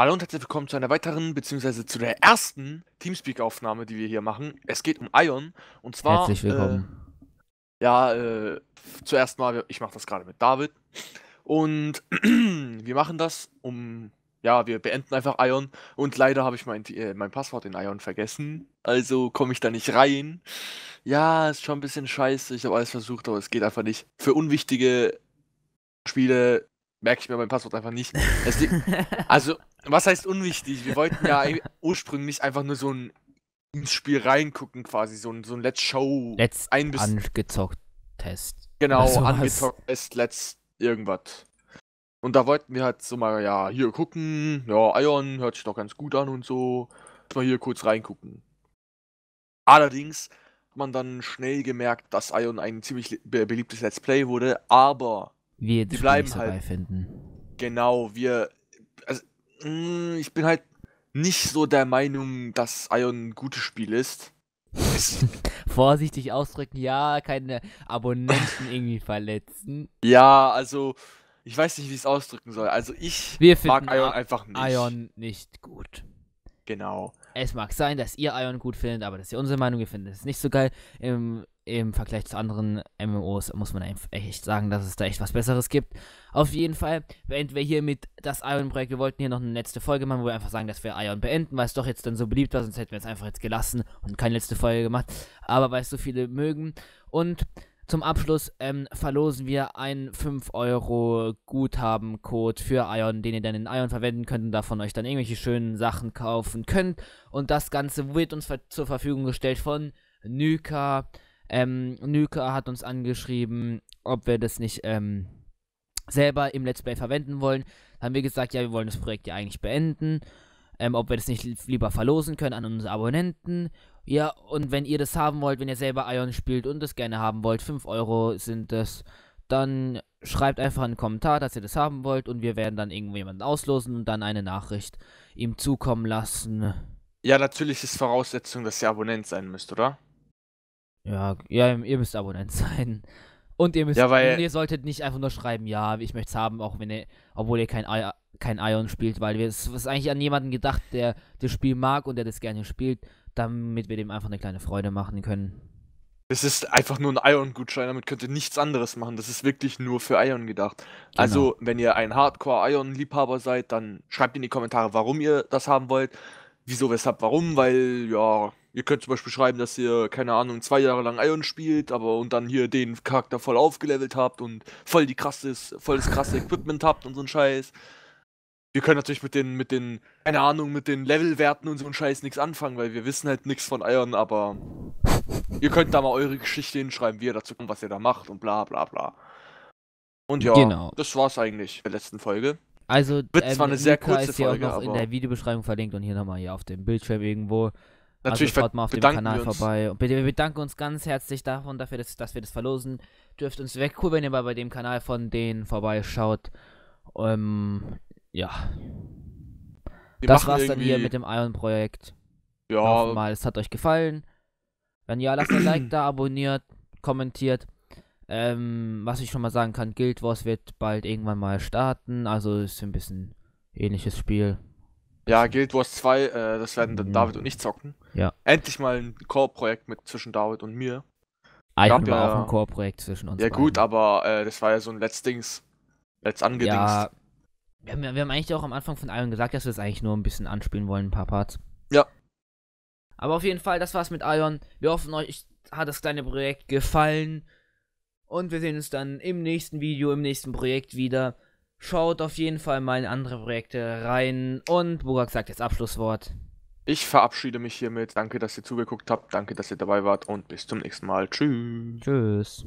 Hallo und herzlich willkommen zu einer weiteren, beziehungsweise zu der ersten Teamspeak-Aufnahme, die wir hier machen. Es geht um Ion. Und zwar. Herzlich äh, willkommen. Äh, ja, äh, zuerst mal, ich mache das gerade mit David. Und wir machen das um. Ja, wir beenden einfach Ion. Und leider habe ich mein, äh, mein Passwort in Ion vergessen. Also komme ich da nicht rein. Ja, ist schon ein bisschen scheiße. Ich habe alles versucht, aber es geht einfach nicht. Für unwichtige Spiele merke ich mir mein Passwort einfach nicht. also, was heißt unwichtig? Wir wollten ja eh ursprünglich einfach nur so ein ins Spiel reingucken, quasi, so ein, so ein Let's Show. Let's ein bis angezockt Test. Genau, angezockt Test, Let's irgendwas. Und da wollten wir halt so mal, ja, hier gucken, ja, Ion hört sich doch ganz gut an und so. Mal hier kurz reingucken. Allerdings hat man dann schnell gemerkt, dass Ion ein ziemlich beliebtes Let's Play wurde, aber wir die bleiben halt. Finden. Genau, wir. Also, mh, mm, ich bin halt nicht so der Meinung, dass Ion ein gutes Spiel ist. Vorsichtig ausdrücken, ja, keine Abonnenten irgendwie verletzen. Ja, also ich weiß nicht, wie ich es ausdrücken soll. Also ich mag Ion einfach nicht. Ion nicht gut. Genau. Es mag sein, dass ihr Ion gut findet, aber dass ihr unsere Meinung, findet, ist es nicht so geil. Im im Vergleich zu anderen MMOs muss man echt sagen, dass es da echt was Besseres gibt. Auf jeden Fall beenden wir hiermit das Ion-Projekt. Wir wollten hier noch eine letzte Folge machen, wo wir einfach sagen, dass wir Ion beenden, weil es doch jetzt dann so beliebt war, sonst hätten wir es einfach jetzt gelassen und keine letzte Folge gemacht. Aber weil es so viele mögen. Und zum Abschluss ähm, verlosen wir einen 5 Euro guthaben code für Ion, den ihr dann in Ion verwenden könnt und davon euch dann irgendwelche schönen Sachen kaufen könnt. Und das Ganze wird uns ver zur Verfügung gestellt von Nyka. Ähm, Nüke hat uns angeschrieben, ob wir das nicht ähm, selber im Let's Play verwenden wollen. Dann haben wir gesagt, ja, wir wollen das Projekt ja eigentlich beenden. Ähm, ob wir das nicht lieber verlosen können an unsere Abonnenten. Ja, und wenn ihr das haben wollt, wenn ihr selber Ion spielt und das gerne haben wollt, 5 Euro sind das, dann schreibt einfach einen Kommentar, dass ihr das haben wollt und wir werden dann irgendwo jemanden auslosen und dann eine Nachricht ihm zukommen lassen. Ja, natürlich ist Voraussetzung, dass ihr Abonnent sein müsst, oder? Ja, ja, ihr müsst Abonnent sein. Und ihr müsst ja, weil, und ihr solltet nicht einfach nur schreiben, ja, ich möchte es haben, auch wenn ihr, obwohl ihr kein, I kein Ion spielt, weil wir es ist eigentlich an jemanden gedacht, der das Spiel mag und der das gerne spielt, damit wir dem einfach eine kleine Freude machen können. Es ist einfach nur ein Ion-Gutschein, damit könnt ihr nichts anderes machen. Das ist wirklich nur für Ion gedacht. Genau. Also, wenn ihr ein Hardcore-Ion-Liebhaber seid, dann schreibt in die Kommentare, warum ihr das haben wollt. Wieso, weshalb, warum, weil, ja, Ihr könnt zum Beispiel schreiben, dass ihr, keine Ahnung, zwei Jahre lang Ion spielt, aber und dann hier den Charakter voll aufgelevelt habt und voll die krasses, voll das krasse Equipment habt und so ein Scheiß. Wir können natürlich mit den, mit den, keine Ahnung, mit den Levelwerten und so ein Scheiß nichts anfangen, weil wir wissen halt nichts von Iron, aber ihr könnt da mal eure Geschichte hinschreiben, wie ihr dazu kommt, was ihr da macht und bla bla bla. Und ja, genau. das war's eigentlich der letzten Folge. Also, das ähm, zwar eine Mika kurze ist hier Folge, auch noch aber... in der Videobeschreibung verlinkt und hier nochmal hier auf dem Bildschirm irgendwo. Also Natürlich also schaut mal auf dem Kanal vorbei. Und wir bedanken uns ganz herzlich davon, dafür, dass, dass wir das verlosen. Dürft uns weg cool, wenn ihr mal bei dem Kanal von denen vorbeischaut. Ähm, ja. Wir das war's dann hier mit dem Ion-Projekt. Ja. Mal, es hat euch gefallen. Wenn ja, lasst ein Like da, abonniert, kommentiert. Ähm, was ich schon mal sagen kann, Guild Wars wird bald irgendwann mal starten. Also ist ein bisschen ähnliches Spiel. Ja, Guild Wars 2, äh, das werden dann mhm. David und ich zocken. Ja. Endlich mal ein Core-Projekt mit zwischen David und mir. Ah, ich habe ja auch ein Core-Projekt zwischen uns. Ja, beiden. gut, aber äh, das war ja so ein Let's Dings. Let's Angedings. Ja. Wir haben, wir haben eigentlich auch am Anfang von Ion gesagt, dass wir es das eigentlich nur ein bisschen anspielen wollen, ein paar Parts. Ja. Aber auf jeden Fall, das war's mit Ion. Wir hoffen, euch hat das kleine Projekt gefallen. Und wir sehen uns dann im nächsten Video, im nächsten Projekt wieder. Schaut auf jeden Fall mal in andere Projekte rein. Und Burak sagt jetzt Abschlusswort. Ich verabschiede mich hiermit. Danke, dass ihr zugeguckt habt. Danke, dass ihr dabei wart. Und bis zum nächsten Mal. Tschüss. Tschüss.